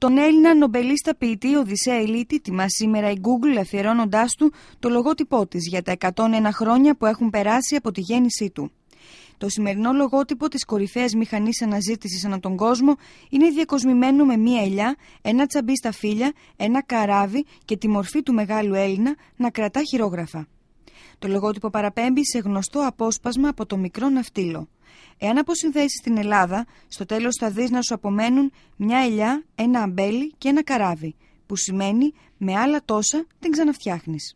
Τον Έλληνα νομπελίστα ποιητή Οδυσσέα Ελίτη τιμά σήμερα η Google αφιερώνοντάς του το λογότυπό της για τα 101 χρόνια που έχουν περάσει από τη γέννησή του. Το σημερινό λογότυπο της κορυφαίας μηχανής αναζήτησης ανά τον κόσμο είναι διακοσμημένο με μία ελιά, ένα τσαμπί στα φύλλα, ένα καράβι και τη μορφή του μεγάλου Έλληνα να κρατά χειρόγραφα. Το λογότυπο παραπέμπει σε γνωστό απόσπασμα από το μικρό ναυτίλο. Εάν αποσυνδέσει την Ελλάδα, στο τέλος θα δεις να σου απομένουν μια ελιά, ένα αμπέλι και ένα καράβι, που σημαίνει με άλλα τόσα την ξαναφτιάχνεις.